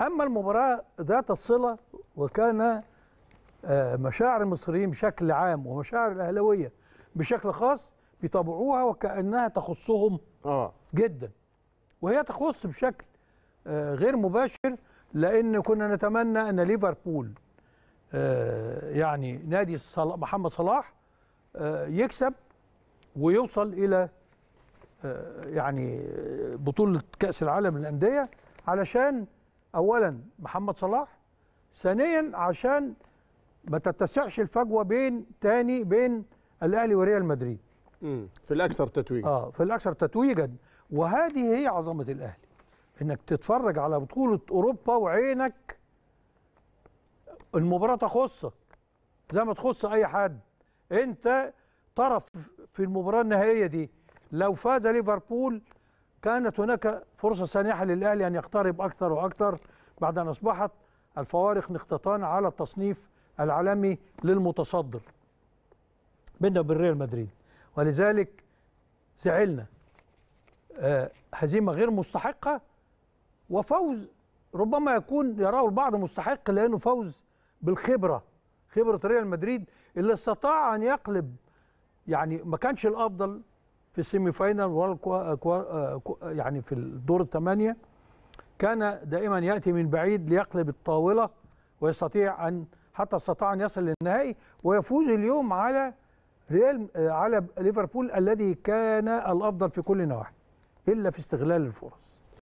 أما المباراة ذات الصلة وكان آه، مشاعر المصريين بشكل عام ومشاعر الأهلاوية بشكل خاص بيتابعوها وكأنها تخصهم آه. جدا وهي تخص بشكل آه، غير مباشر لأن كنا نتمنى أن ليفربول آه، يعني نادي محمد صلاح يكسب ويوصل إلى يعني بطولة كأس العالم للأندية علشان اولا محمد صلاح ثانيا عشان ما تتسعش الفجوه بين تاني بين الاهلي وريال مدريد في الاكثر تتويجا اه في الاكثر تتويجا وهذه هي عظمه الاهلي انك تتفرج على بطوله اوروبا وعينك المباراه تخصك زي ما تخص اي حد انت طرف في المباراه النهائيه دي لو فاز ليفربول كانت هناك فرصة سانحة للأهلي أن يقترب أكثر وأكثر بعد أن أصبحت الفوارق نقطتان على التصنيف العالمي للمتصدر بيننا وبين ريال مدريد ولذلك زعلنا آه، هزيمة غير مستحقة وفوز ربما يكون يراه البعض مستحق لأنه فوز بالخبرة خبرة ريال مدريد اللي استطاع أن يقلب يعني ما كانش الأفضل في السيمي فاينال والكوار يعني في الدور الثمانيه كان دائما ياتي من بعيد ليقلب الطاوله ويستطيع ان حتى استطاع ان يصل للنهائي ويفوز اليوم على ريال على ليفربول الذي كان الافضل في كل نواحي الا في استغلال الفرص